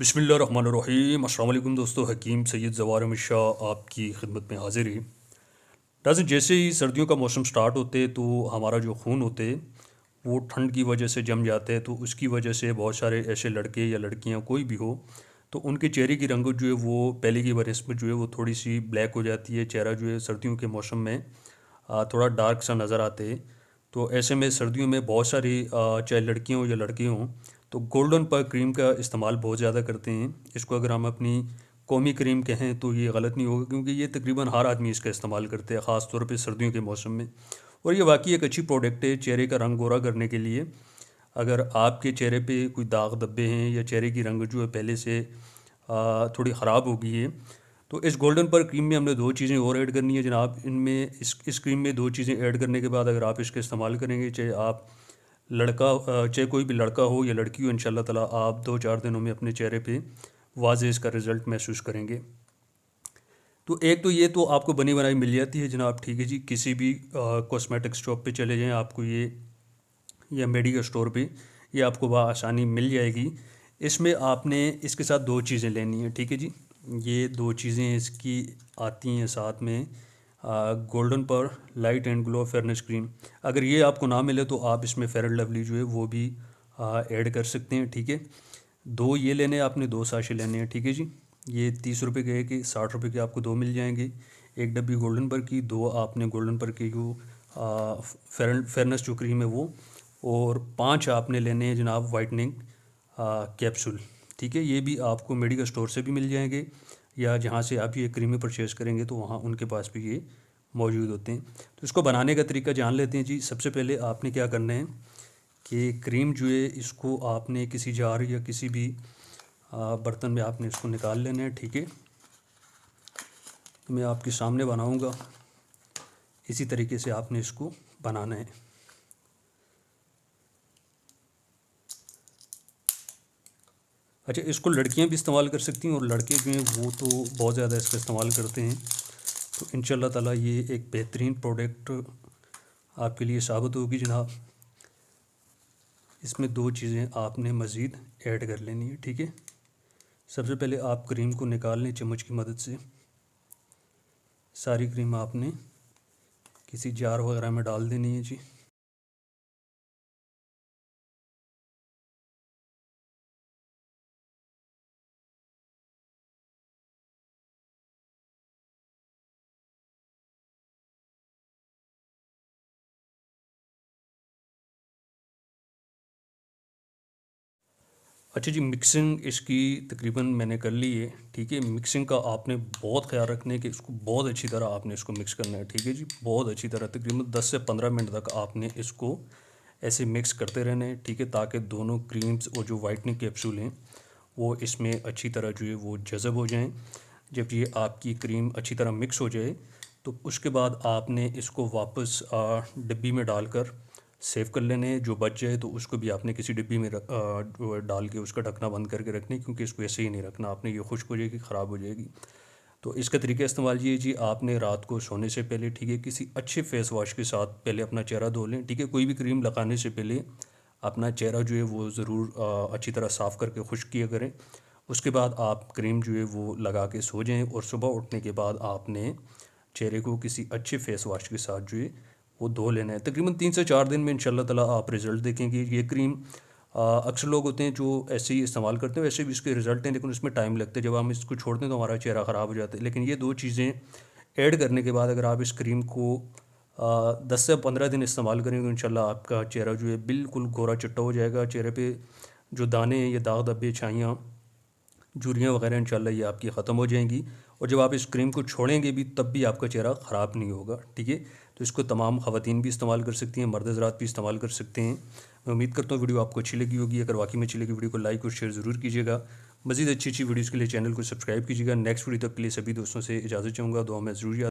बसमीम अल्लाम दोस्तों हकीम सैयद जवार शाह आपकी खिदमत में हाजिर है नाजिन जैसे ही सर्दियों का मौसम स्टार्ट होते तो हमारा जो खून होते वो ठंड की वजह से जम जाते हैं तो उसकी वजह से बहुत सारे ऐसे लड़के या लड़कियां कोई भी हो तो उनके चेहरे की रंगत जो है वो पहले की बनस्बत जो है वो थोड़ी सी ब्लैक हो जाती है चेहरा जो है सर्दियों के मौसम में थोड़ा डार्क सा नज़र आते तो ऐसे में सर्दियों में बहुत सारी चाहे लड़कियों या लड़के हों तो गोल्डन पर क्रीम का इस्तेमाल बहुत ज़्यादा करते हैं इसको अगर हम अपनी कौमी क्रीम कहें तो ये गलत नहीं होगा क्योंकि ये तकरीबन हर आदमी इसका इस्तेमाल करते हैं ख़ास तौर पर सर्दियों के मौसम में और ये वाकई एक अच्छी प्रोडक्ट है चेहरे का रंग गोरा करने के लिए अगर आपके चेहरे पे कोई दाग धब्बे हैं या चेहरे की रंग जो है पहले से थोड़ी ख़राब हो गई है तो इस गोल्डन पर क्रीम में हमने दो चीज़ें और ऐड करनी है जनाब इनमें इस इस क्रीम में दो चीज़ें ऐड करने के बाद अगर आप इसका इस्तेमाल करेंगे चाहे आप लड़का चाहे कोई भी लड़का हो या लड़की हो इन ताला आप दो चार दिनों में अपने चेहरे पे वाज इसका रिज़ल्ट महसूस करेंगे तो एक तो ये तो आपको बनी बनाई मिल जाती है जनाब ठीक है जी किसी भी कॉस्मेटिक शॉप पे चले जाएं आपको ये या मेडिकल स्टोर पे ये आपको आसानी मिल जाएगी इसमें आपने इसके साथ दो चीज़ें लेनी है ठीक है जी ये दो चीज़ें इसकी आती हैं साथ में गोल्डन पर light and glow fairness cream अगर ये आपको ना मिले तो आप इसमें फेयर लवली जो है वो भी ऐड कर सकते हैं ठीक है दो ये लेने आपने दो साशे लेने हैं ठीक है जी ये तीस रुपये के कि साठ रुपये के आपको दो मिल जाएंगे एक डब्बी गोल्डन पर की दो आपने गोल्डन पर की जो फेयर फेयरनेस जो क्रीम है वो और पाँच आपने लेने हैं जनाब वाइटनिंग कैप्सूल ठीक है ये भी आपको मेडिकल स्टोर से भी मिल जाएंगे या जहाँ से आप ये क्रीमें परचेज़ करेंगे तो वहाँ उनके पास भी ये मौजूद होते हैं तो इसको बनाने का तरीका जान लेते हैं जी सबसे पहले आपने क्या करना है कि क्रीम जो है इसको आपने किसी जार या किसी भी बर्तन में आपने इसको निकाल लेना है ठीक है तो मैं आपके सामने बनाऊंगा इसी तरीके से आपने इसको बनाना है अच्छा इसको लड़कियाँ भी इस्तेमाल कर सकती हैं और लड़के जो हैं वो तो बहुत ज़्यादा इसका इस्तेमाल करते हैं तो इन ताला ये एक बेहतरीन प्रोडक्ट आपके लिए साबित होगी जनाब इसमें दो चीज़ें आपने मज़ीद ऐड कर लेनी है ठीक है सबसे पहले आप क्रीम को निकाल लें चम्मच की मदद से सारी क्रीम आपने किसी जार वगैरह में डाल देनी है जी अच्छा जी मिक्सिंग इसकी तकरीबन मैंने कर ली है ठीक है मिक्सिंग का आपने बहुत ख्याल रखने कि इसको बहुत अच्छी तरह आपने इसको मिक्स करना है ठीक है जी बहुत अच्छी तरह तकरीबन 10 से 15 मिनट तक आपने इसको ऐसे मिक्स करते रहना है ठीक है ताकि दोनों क्रीम्स और जो वाइटनिंग कैप्सूल हैं वो इसमें अच्छी तरह जो है वो जज़ब हो जाएँ जब ये आपकी क्रीम अच्छी तरह मिक्स हो जाए तो उसके बाद आपने इसको वापस डिब्बी में डालकर सेव कर लेने जो बच जाए तो उसको भी आपने किसी डिब्बी में रख, डाल के उसका ढकना बंद करके रखने क्योंकि इसको ऐसे ही नहीं रखना आपने ये खुश्क हो जाएगी ख़राब हो जाएगी तो इसका तरीका इस्तेमाल ये जी आपने रात को सोने से पहले ठीक है किसी अच्छे फेस वॉश के साथ पहले अपना चेहरा धो लें ठीक है कोई भी क्रीम लगाने से पहले अपना चेहरा जो है वो ज़रूर अच्छी तरह साफ़ करके खुश किया करें उसके बाद आप क्रीम जो है वो लगा के सो जाएँ और सुबह उठने के बाद आपने चेहरे को किसी अच्छे फेस वॉश के साथ जो है वो धो लेना है तकरीबन तीन से चार दिन में इनशाला ताला आप रिज़ल्ट देखेंगे ये क्रीम अक्सर लोग होते हैं जो ऐसे ही इस्तेमाल करते हैं वैसे भी इसके रिज़ल्ट हैं लेकिन उसमें टाइम लगता है जब हम इसको छोड़ते हैं तो हमारा चेहरा ख़राब हो जाता है लेकिन ये दो चीज़ें ऐड करने के बाद अगर आप इस क्रीम को दस से पंद्रह दिन इस्तेमाल करेंगे तो इन आपका चेहरा जो है बिल्कुल गोरा चिट्टा हो जाएगा चेहरे पर जो दाने या दाग धब्बे छाइयाँ झुरियाँ वगैरह इंशाल्लाह ये आपकी ख़त्म हो जाएंगी और जब आप इस क्रीम को छोड़ेंगे भी तब भी आपका चेहरा ख़राब नहीं होगा ठीक है तो इसको तमाम ख़वान भी इस्तेमाल कर सकती हैं मर्द हजरात भी इस्तेमाल कर सकते हैं मैं उम्मीद करता हूँ वीडियो आपको अच्छी लगी होगी अगर वाकई में अच्छी लगी वीडियो को लाइक और शेयर ज़रूर कीजिएगा मजीद अच्छी अच्छी वीडियोज़ के लिए चैनल को सब्सक्राइब कीजिएगा नेक्स्ट वीडियो तक के लिए सभी दोस्तों से इजाज़त चाहूँगा दो हमें ज़रूर